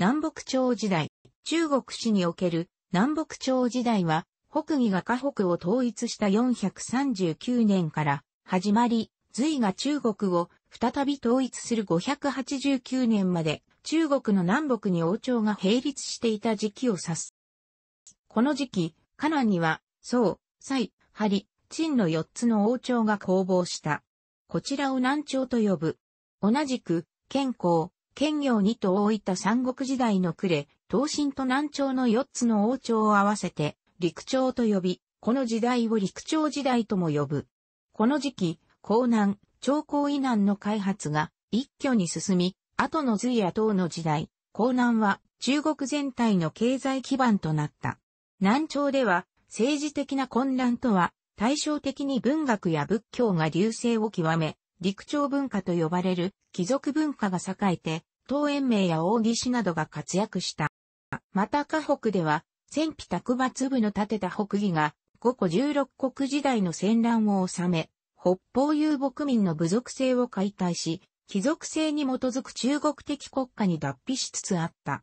南北朝時代。中国史における南北朝時代は、北魏が河北を統一した439年から始まり、隋が中国を再び統一する589年まで中国の南北に王朝が並立していた時期を指す。この時期、河南には、宋、蔡、張、陳の4つの王朝が攻防した。こちらを南朝と呼ぶ。同じく、健康、県業2と大分三国時代の呉、東進と南朝の4つの王朝を合わせて、陸朝と呼び、この時代を陸朝時代とも呼ぶ。この時期、江南、長江以南の開発が一挙に進み、後の隋や唐の時代、江南は中国全体の経済基盤となった。南朝では政治的な混乱とは対照的に文学や仏教が流星を極め、陸朝文化と呼ばれる貴族文化が栄えて、東延明や大氏などが活躍した。また河北では、千匹卓抜部の建てた北義が、五個十六国時代の戦乱を収め、北方遊牧民の部族性を解体し、貴族性に基づく中国的国家に脱皮しつつあった。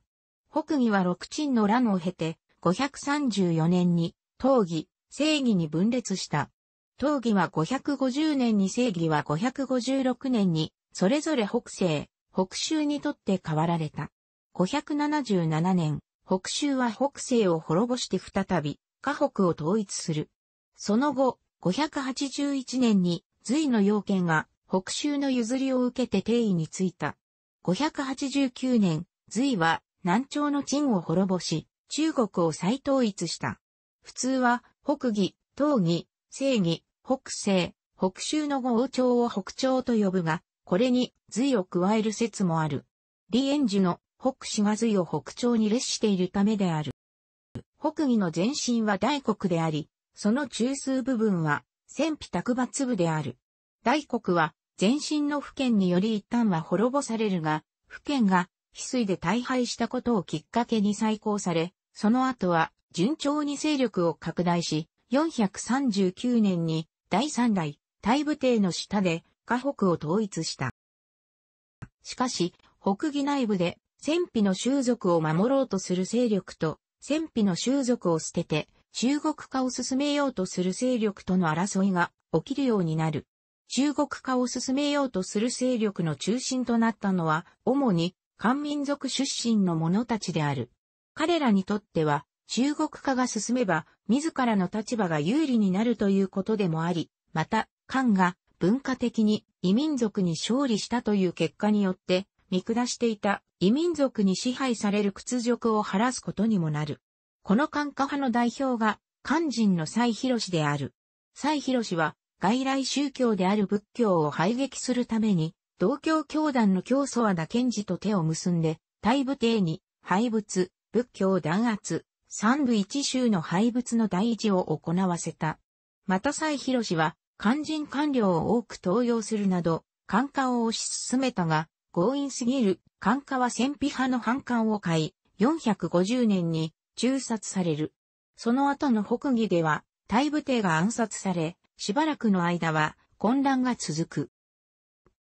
北義は六鎮の乱を経て、534年に、東義、正義に分裂した。東義は550年に正義は556年に、それぞれ北西、北州にとって変わられた。577年、北州は北西を滅ぼして再び、河北を統一する。その後、581年に、隋の要件が北州の譲りを受けて定位についた。589年、隋は南朝の陳を滅ぼし、中国を再統一した。普通は、北義、東義、西義、北西、北州の王朝を北朝と呼ぶが、これに隋を加える説もある。李円寿の北氏が隋を北朝に列しているためである。北魏の前身は大国であり、その中枢部分は戦費卓抜部である。大国は前身の府県により一旦は滅ぼされるが、府県が翡翠で大敗したことをきっかけに再興され、その後は順調に勢力を拡大し、439年に第三代大武帝の下で河北を統一した。しかし、北義内部で、戦費の習俗を守ろうとする勢力と、戦費の習俗を捨てて、中国化を進めようとする勢力との争いが起きるようになる。中国化を進めようとする勢力の中心となったのは、主に漢民族出身の者たちである。彼らにとっては、中国化が進めば、自らの立場が有利になるということでもあり、また、漢が文化的に異民族に勝利したという結果によって見下していた異民族に支配される屈辱を晴らすことにもなる。この感化派の代表が肝心の蔡広氏である。蔡広氏は外来宗教である仏教を排撃するために、同教教団の教祖和田賢治と手を結んで、大部帝に廃仏、仏教弾圧、三部一宗の廃仏の大事を行わせた。また蔡広氏は、肝心官僚を多く登用するなど、官化を推し進めたが、強引すぎる官化は戦費派の反感を買い、450年に中殺される。その後の北義では、大部帝が暗殺され、しばらくの間は混乱が続く。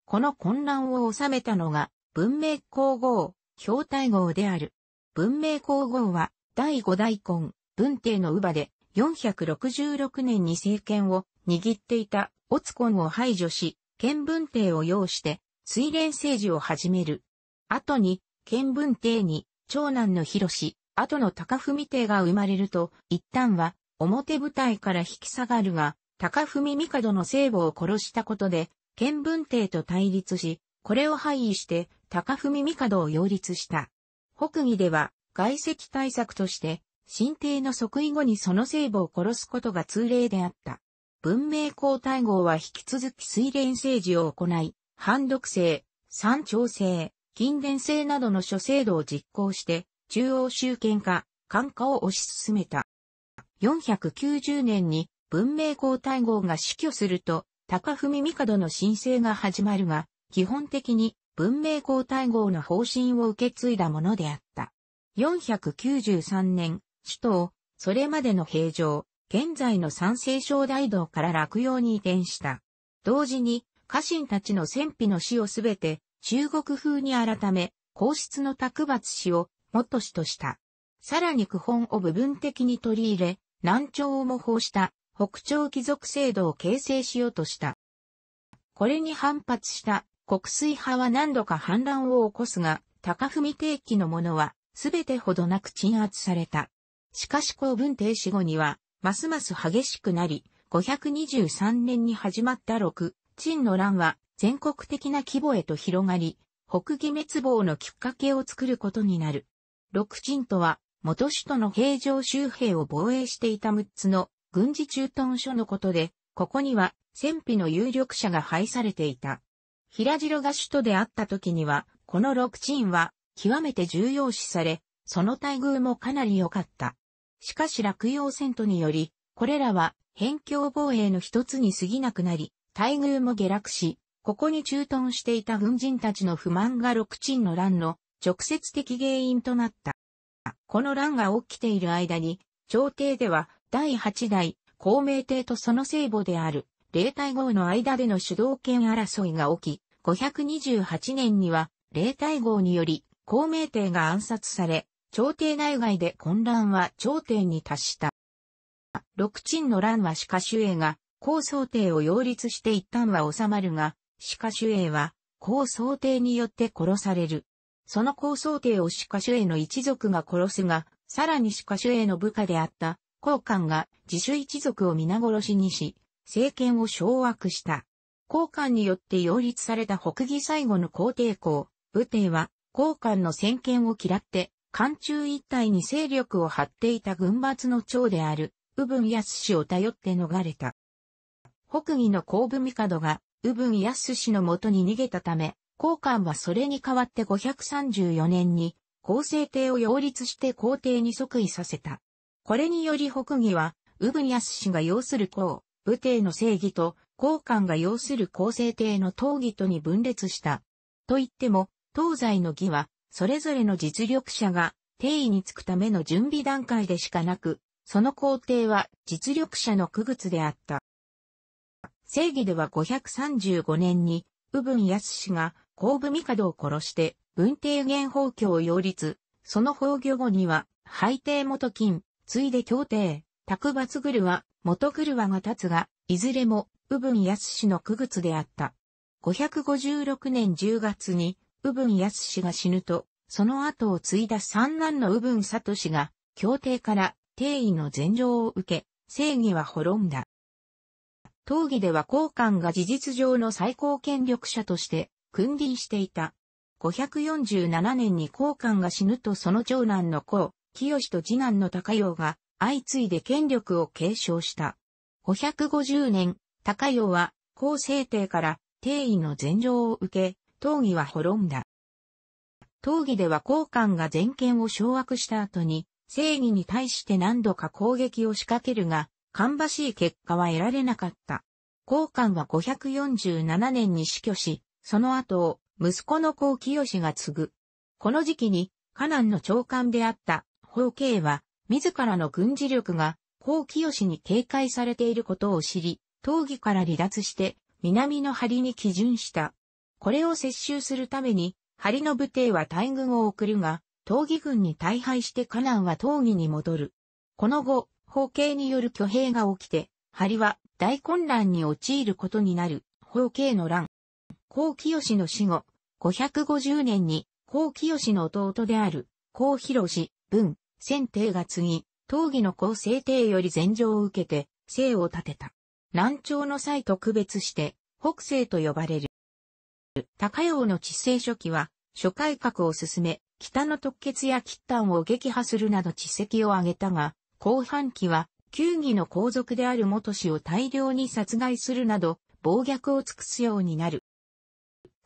この混乱を収めたのが、文明皇后、表大号である。文明皇后は、第五大根、文帝の乳母で、466年に政権を握っていたオツコンを排除し、県文帝を要して水連政治を始める。後に、県文帝に長男の広志、後の高文帝が生まれると、一旦は表舞台から引き下がるが、高文帝の聖母を殺したことで、県文帝と対立し、これを廃位して高文帝を擁立した。北義では、外籍対策として、神帝の即位後にその聖母を殺すことが通例であった。文明皇太后は引き続き水蓮政治を行い、反独性、三朝性、近伝性などの諸制度を実行して、中央集権化、官化を推し進めた。490年に文明皇太后が死去すると、高文帝の申請が始まるが、基本的に文明皇太后の方針を受け継いだものであった。493年、首都を、それまでの平城、現在の三聖小大道から落葉に移転した。同時に、家臣たちの戦費の死をすべて、中国風に改め、皇室の卓抜死を、元死とした。さらに区本を部分的に取り入れ、南朝を模倣した北朝貴族制度を形成しようとした。これに反発した国水派は何度か反乱を起こすが、高文定期のものは全てほどなく鎮圧された。しかし公文停止後には、ますます激しくなり、523年に始まった六、陳の乱は全国的な規模へと広がり、北義滅亡のきっかけを作ることになる。六陳とは、元首都の平城周辺を防衛していた六つの軍事駐屯所のことで、ここには戦費の有力者が配されていた。平城が首都であった時には、この六鎮は極めて重要視され、その待遇もかなり良かった。しかし落葉戦闘により、これらは辺境防衛の一つに過ぎなくなり、待遇も下落し、ここに駐屯していた軍人たちの不満が六鎮の乱の直接的原因となった。この乱が起きている間に、朝廷では第8代公明帝とその聖母である霊体号の間での主導権争いが起き、528年には霊体号により公明帝が暗殺され、朝廷内外で混乱は朝廷に達した。六鎮の乱は歯科守衛が、高想定を擁立して一旦は収まるが、歯科守衛は、高想定によって殺される。その高想定を歯科守衛の一族が殺すが、さらに歯科守衛の部下であった、高官が自主一族を皆殺しにし、政権を掌握した。高官によって擁立された北義最後の皇帝公、武帝は、高官の先見を嫌って、関中一帯に勢力を張っていた軍閥の長である、ヤ文康を頼って逃れた。北義の後部帝が、ヤ文康のもとに逃げたため、高官はそれに代わって534年に、皇生帝を擁立して皇帝に即位させた。これにより北義は、ヤ文康が要する皇、武帝の正義と、高官が要する皇生帝の討義とに分裂した。と言っても、東西の義は、それぞれの実力者が定位につくための準備段階でしかなく、その工程は実力者の区別であった。正義では535年に、右文康氏が後部帝を殺して文帝元宝教を擁立、その宝御後には、廃帝元金、ついで協定、卓抜ぐるは、元ぐるはが立つが、いずれも、右文康氏の区別であった。556年10月に、右文康が死ぬと、その後を継いだ三男の右文氏が、協定から定位の禅譲を受け、正義は滅んだ。討議では高官が事実上の最高権力者として君臨していた。547年に高官が死ぬとその長男の子、清と次男の高陽が相次いで権力を継承した。550年、高陽は、高聖帝から定位の禅譲を受け、討議は滅んだ。討議では交官が全権を掌握した後に、正義に対して何度か攻撃を仕掛けるが、かんばしい結果は得られなかった。交官は547年に死去し、その後を息子の高清が継ぐ。この時期に、河南の長官であった法慶は、自らの軍事力が高清に警戒されていることを知り、討議から離脱して、南の張に基準した。これを接収するために、張の武帝は大軍を送るが、闘技軍に大敗してカナンは闘技に戻る。この後、法慶による挙兵が起きて、張は大混乱に陥ることになる、法慶の乱。高清の死後、550年に、高清の弟である、高広文、先帝が継ぎ、闘技の高聖帝より禅情を受けて、姓を立てた。南朝の際特別して、北姓と呼ばれる。高陽の治世初期は、諸改革を進め、北の特決や喫炭を撃破するなど地績を挙げたが、後半期は、球技の皇族である元氏を大量に殺害するなど、暴虐を尽くすようになる。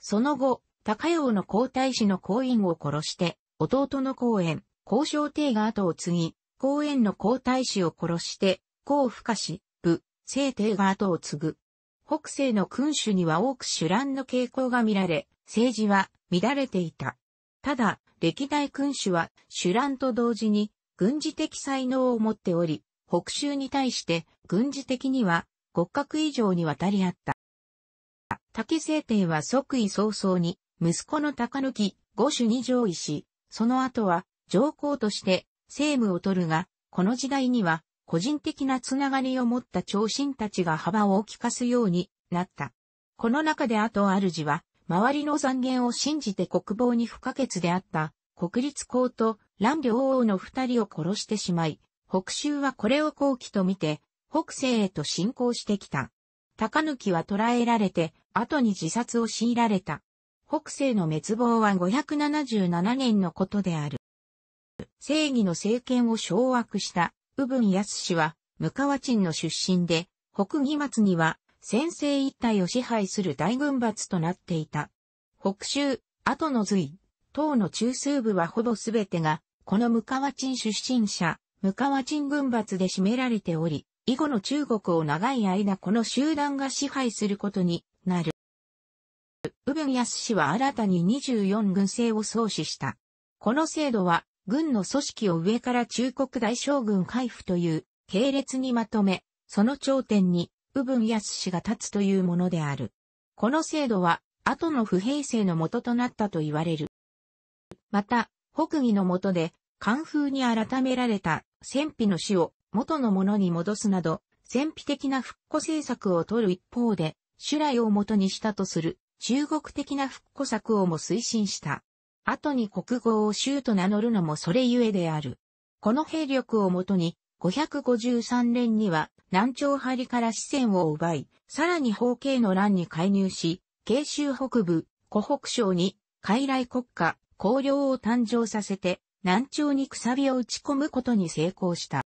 その後、高陽の皇太子の皇院を殺して、弟の公園、皇昌帝が後を継ぎ、公園の皇太子を殺して、皇不可し、部、聖帝が後を継ぐ。北西の君主には多く主乱の傾向が見られ、政治は乱れていた。ただ、歴代君主は主乱と同時に軍事的才能を持っており、北州に対して軍事的には骨格以上に渡り合った。竹聖帝は即位早々に息子の高抜き五種に上位し、その後は上皇として政務を取るが、この時代には個人的なつながりを持った長身たちが幅を利かすようになった。この中で後主は、周りの残言を信じて国防に不可欠であった、国立公と蘭陵王の二人を殺してしまい、北州はこれを後期と見て、北西へと進行してきた。高きは捕らえられて、後に自殺を強いられた。北西の滅亡は577年のことである。正義の政権を掌握した部分康氏は、向川鎮の出身で、北義末には、先制一体を支配する大軍閥となっていた。北州、後の隋、党の中枢部はほぼすべてが、この向川鎮出身者、向川鎮軍閥で占められており、以後の中国を長い間この集団が支配することになる。ン・ヤ康氏は新たに24軍制を創始した。この制度は軍の組織を上から中国大将軍海府という系列にまとめ、その頂点に、右文康氏が立つというものである。この制度は、後の不平成の元となったと言われる。また、北義の下で、官風に改められた戦費の死を元のものに戻すなど、戦費的な復古政策を取る一方で、修来を元にしたとする中国的な復古策をも推進した。後に国号を州と名乗るのもそれゆえである。この兵力をもとに、553年には南朝張から四川を奪い、さらに方形の乱に介入し、慶州北部、湖北省に、傀儡国家、公領を誕生させて、南朝にくさびを打ち込むことに成功した。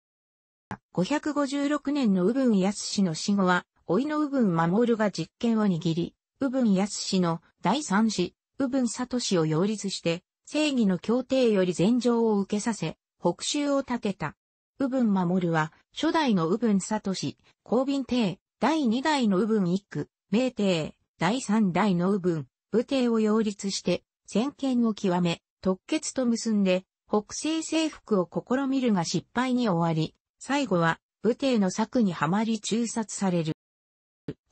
556年の右文康の死後は、老いの右文守が実権を握り、右文康の第三子、右文聡を擁立して、正義の協定より禅情を受けさせ、北州を立てた。右文守は、初代の右文聡、公便帝、第二代の右文一区、明帝、第三代の右文、武帝を擁立して、先見を極め、特決と結んで、北西征服を試みるが失敗に終わり、最後は、武帝の策にはまり中殺される。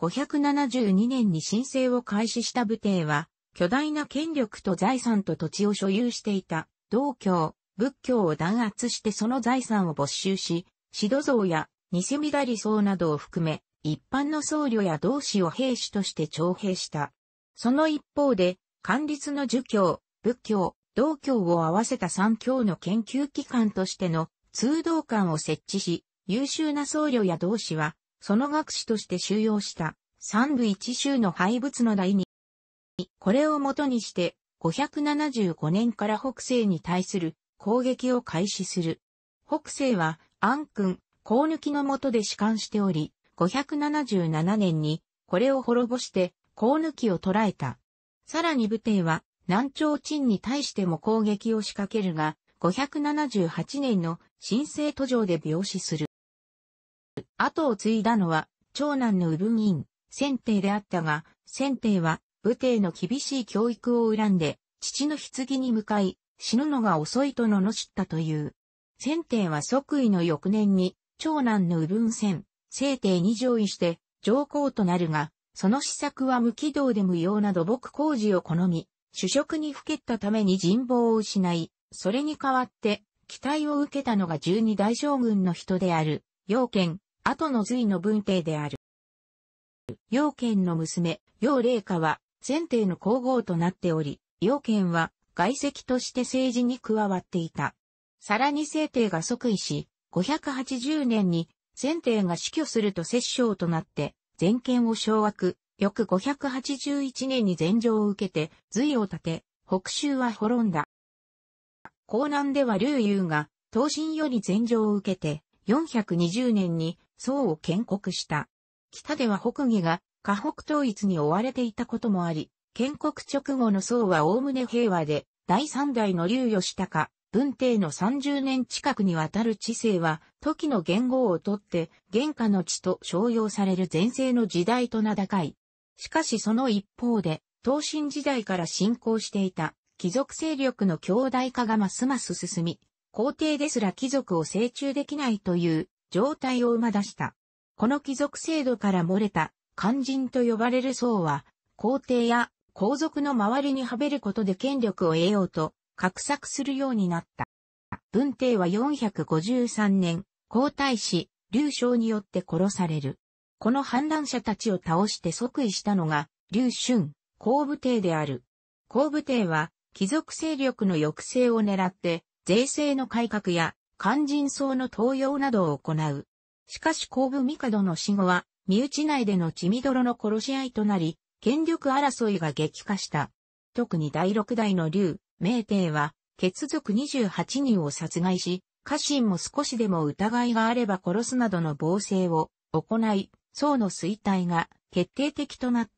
572年に申請を開始した武帝は、巨大な権力と財産と土地を所有していた、道教、仏教を弾圧してその財産を没収し、シド像や西乱理僧などを含め、一般の僧侶や同士を兵士として徴兵した。その一方で、官立の儒教、仏教、道教を合わせた三教の研究機関としての通道館を設置し、優秀な僧侶や同士は、その学士として収容した、三部一州の廃仏の台にこれをもとにして、575年から北西に対する攻撃を開始する。北西は、安君、高抜きの下で士官しており、577年に、これを滅ぼして、高抜きを捕らえた。さらに武帝は、南朝陳に対しても攻撃を仕掛けるが、578年の新生途上で病死する。後を継いだのは、長男の右文院、先帝であったが、先帝は武帝の厳しい教育を恨んで、父の棺に向かい、死ぬのが遅いと罵ったという。先帝は即位の翌年に、長男の右分戦、聖帝に上位して、上皇となるが、その施策は無軌道で無用な土木工事を好み、主食にふけったために人望を失い、それに代わって、期待を受けたのが十二大将軍の人である、陽剣、後の隋の文帝である。陽剣の娘、陽霊下は、選定の皇后となっており、要件は外籍として政治に加わっていた。さらに政帝が即位し、580年に選帝が死去すると摂政となって、全権を掌握、翌581年に禅譲を受けて、隋を立て、北州は滅んだ。江南では劉勇が、東進より禅譲を受けて、420年に宋を建国した。北では北魏が河北統一に追われていたこともあり、建国直後の宋は概ね平和で、第三代の劉義高、文帝の30年近くにわたる治世は、時の元号をとって、現下の地と称揚される前世の時代と名高い。しかしその一方で、東晋時代から進行していた、貴族勢力の強大化がますます進み、皇帝ですら貴族を成中できないという状態を生ま出した。この貴族制度から漏れた肝心と呼ばれる層は、皇帝や皇族の周りにはべることで権力を得ようと、画策するようになった。文帝は453年、皇太子、劉将によって殺される。この反乱者たちを倒して即位したのが、劉春、皇武帝である。皇武帝は、貴族勢力の抑制を狙って、税制の改革や、肝心層の登用などを行う。しかし皇武帝の死後は、身内内での血みどろの殺し合いとなり、権力争いが激化した。特に第六代の竜、明帝は、血族28人を殺害し、家臣も少しでも疑いがあれば殺すなどの暴政を行い、宋の衰退が決定的となっ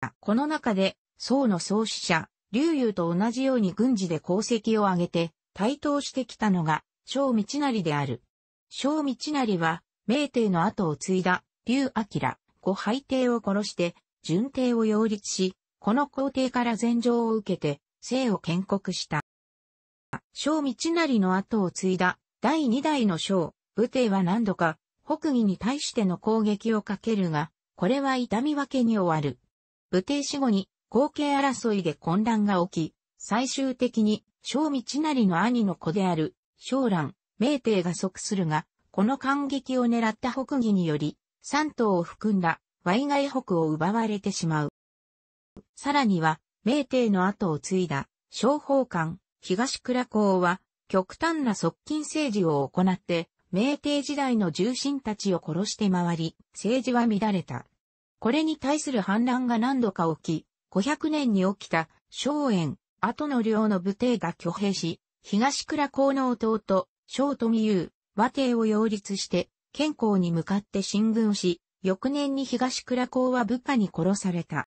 た。この中で、宋の創始者、劉裕と同じように軍事で功績を挙げて、台頭してきたのが、小道成である。小道成は、明帝の後を継いだ竜明、後廃帝を殺して、順帝を擁立し、この皇帝から禅譲を受けて、姓を建国した。小道成の後を継いだ第二代の章、武帝は何度か北魏に対しての攻撃をかけるが、これは痛み分けに終わる。武帝死後に後継争いで混乱が起き、最終的に小道成の兄の子である、小蘭、明帝が即するが、この感激を狙った北魏により、三頭を含んだワイガイ北を奪われてしまう。さらには、明帝の後を継いだ、商法官、東倉公は、極端な側近政治を行って、明帝時代の重臣たちを殺して回り、政治は乱れた。これに対する反乱が何度か起き、500年に起きた、荘園、後の領の武帝が挙兵し、東倉公の弟、小富優、和帝を擁立して、健康に向かって進軍し、翌年に東倉公は部下に殺された。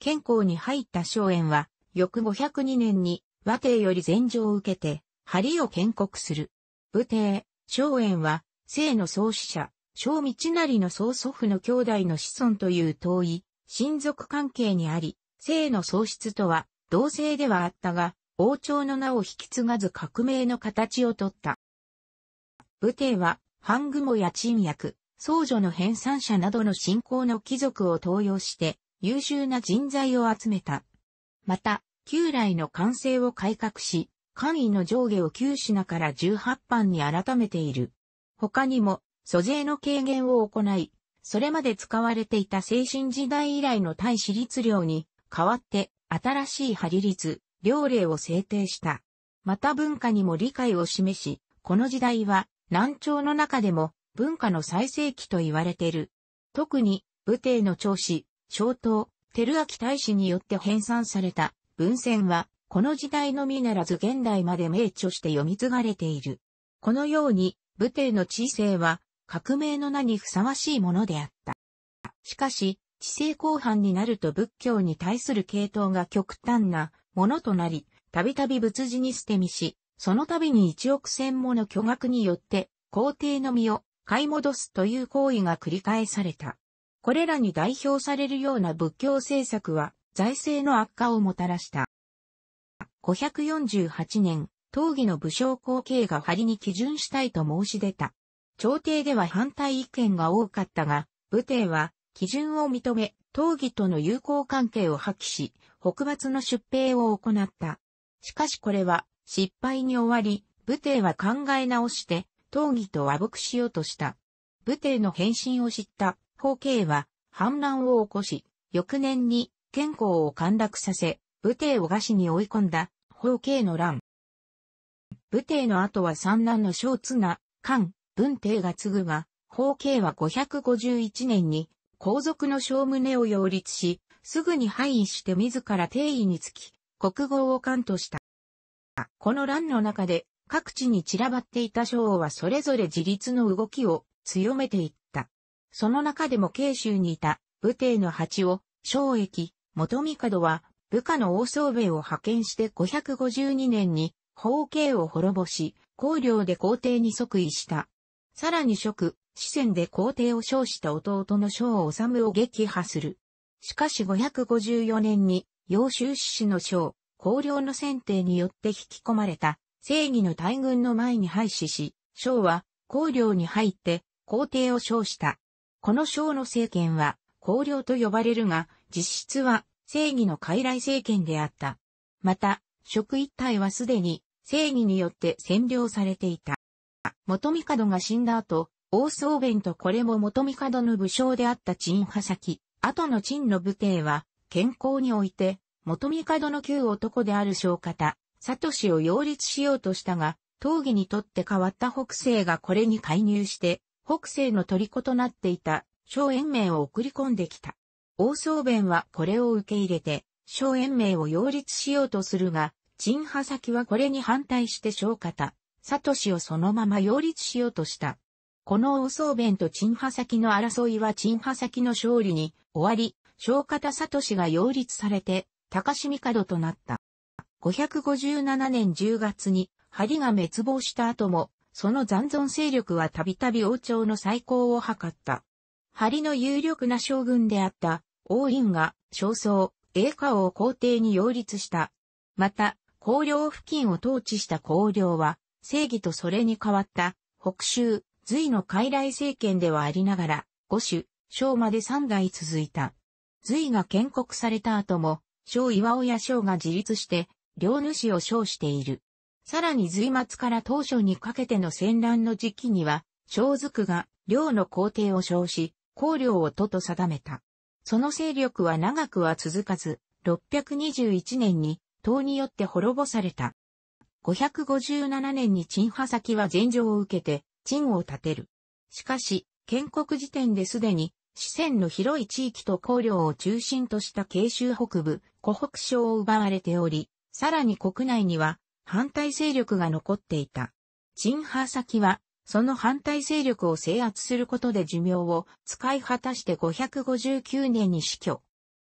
健康に入った荘園は、翌502年に和帝より禅譲を受けて、針を建国する。武帝、荘園は、生の創始者、小道成の曽祖父の兄弟の子孫という遠い、親族関係にあり、生の喪失とは、同姓ではあったが、王朝の名を引き継がず革命の形をとった。武帝は、ハングモや陳薬、僧女の編纂者などの信仰の貴族を登用して優秀な人材を集めた。また、旧来の完成を改革し、官位の上下を9品から18班に改めている。他にも、租税の軽減を行い、それまで使われていた精神時代以来の対私立領に代わって新しい針律、領令を制定した。また文化にも理解を示し、この時代は南朝の中でも文化の最盛期と言われている。特に武帝の長子、小刀、照明大使によって編纂された文献は、この時代のみならず現代まで名著して読み継がれている。このように、武帝の知性は革命の名にふさわしいものであった。しかし、知性後半になると仏教に対する系統が極端なものとなり、たびたび仏事に捨て身し、その度に1億千もの巨額によって、皇帝の身を買い戻すという行為が繰り返された。これらに代表されるような仏教政策は、財政の悪化をもたらした。548年、討議の武将後継が張りに基準したいと申し出た。朝廷では反対意見が多かったが、武帝は基準を認め、討議との友好関係を破棄し、北伐の出兵を行った。しかしこれは失敗に終わり、武帝は考え直して、討議と和睦しようとした。武帝の変身を知った法帝は反乱を起こし、翌年に健康を陥落させ、武帝を餓死に追い込んだ法帝の乱。武帝の後は三男の小綱、漢、文帝が継ぐが、法帝は551年に皇族の小宗を擁立し、すぐに廃位して自ら帝位につき、国号を冠とした。この乱の中で各地に散らばっていた将王はそれぞれ自立の動きを強めていった。その中でも慶州にいた武帝の八を将役元帝は部下の大宗兵を派遣して552年に法慶を滅ぼし、公領で皇帝に即位した。さらに職、四川で皇帝を称した弟の将治を撃破する。しかし554年に、幼州志士の将、公領の選定によって引き込まれた正義の大軍の前に廃止し、将は公領に入って皇帝を称した。この将の政権は公領と呼ばれるが、実質は正義の傀儡政権であった。また、職一体はすでに正義によって占領されていた。元帝が死んだ後、王宗弁とこれも元帝の武将であった陳派先、後の陳の武帝は、健康において、元帝の旧男である小方、サトシを擁立しようとしたが、討議にとって変わった北西がこれに介入して、北西の虜となっていた、小延名を送り込んできた。王宗弁はこれを受け入れて、小延名を擁立しようとするが、陳派先はこれに反対して小方、サトシをそのまま擁立しようとした。この王宗弁と陳派先の争いは陳派先の勝利に終わり、小方サトシが擁立されて、高志帝となった。557年10月に、針が滅亡した後も、その残存勢力はたびたび王朝の再興を図った。針の有力な将軍であった、王院が、正宗、栄華王皇帝に擁立した。また、皇領付近を統治した皇領は、正義とそれに変わった、北州、隋の傀儡政権ではありながら、五種、章まで三代続いた。隋が建国された後も、小岩尾や小が自立して、両主を称している。さらに随末から当初にかけての戦乱の時期には、小族が領の皇帝を称し、皇領を都と定めた。その勢力は長くは続かず、621年に、党によって滅ぼされた。557年に陳波先は禅譲を受けて、陳を立てる。しかし、建国時点ですでに、四川の広い地域と香領を中心とした慶州北部、湖北省を奪われており、さらに国内には反対勢力が残っていた。陳派先は、その反対勢力を制圧することで寿命を使い果たして559年に死去。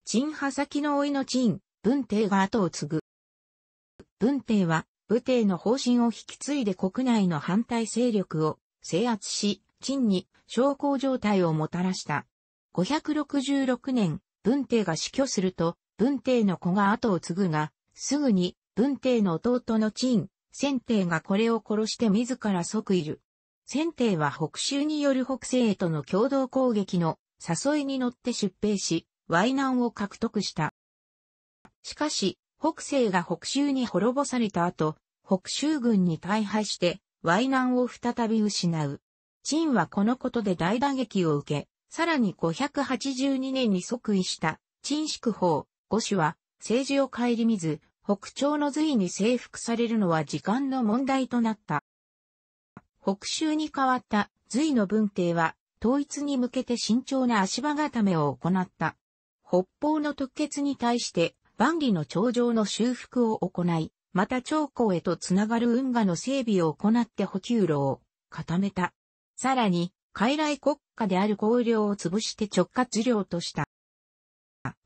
陳派先の老いの陳、文帝が後を継ぐ。文帝は、武帝の方針を引き継いで国内の反対勢力を制圧し、陳に昇降状態をもたらした。566年、文帝が死去すると、文帝の子が後を継ぐが、すぐに文帝の弟の陳、先帝がこれを殺して自ら即いる。先帝は北州による北西へとの共同攻撃の誘いに乗って出兵し、淮南を獲得した。しかし、北西が北州に滅ぼされた後、北州軍に大敗して、淮南を再び失う。陳はこのことで大打撃を受け、さらに582年に即位した陳祝法五種は政治を顧みず、北朝の隋に征服されるのは時間の問題となった。北州に変わった隋の文帝は統一に向けて慎重な足場固めを行った。北方の特決に対して万里の長城の修復を行い、また長江へとつながる運河の整備を行って補給路を固めた。さらに、傀儡国家である公領を潰して直轄領とした。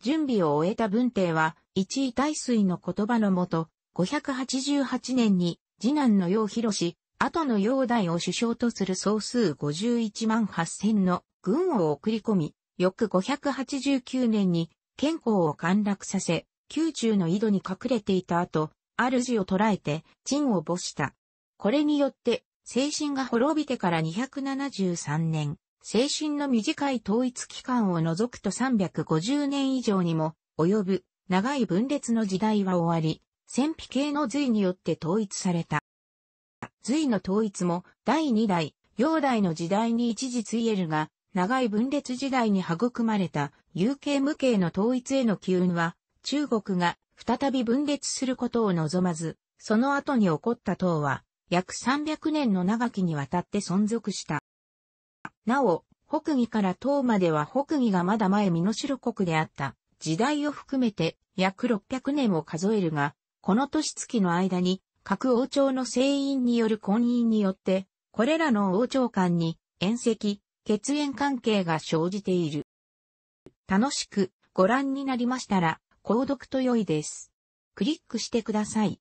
準備を終えた文帝は、一位大水の言葉のもと、588年に、次男の楊広氏、後の楊大を首相とする総数51万8000の軍を送り込み、翌589年に、健康を陥落させ、宮中の井戸に隠れていた後、主を捕らえて、陳を没した。これによって、精神が滅びてから273年、精神の短い統一期間を除くと350年以上にも及ぶ長い分裂の時代は終わり、戦費系の隋によって統一された。隋の統一も第二代、煬代の時代に一時つえるが、長い分裂時代に育まれた有形無形の統一への機運は、中国が再び分裂することを望まず、その後に起こった党は、約300年の長きにわたって存続した。なお、北魏から東までは北魏がまだ前美濃代国であった時代を含めて約600年を数えるが、この年月の間に各王朝の聖員による婚姻によって、これらの王朝間に縁石、血縁関係が生じている。楽しくご覧になりましたら、購読と良いです。クリックしてください。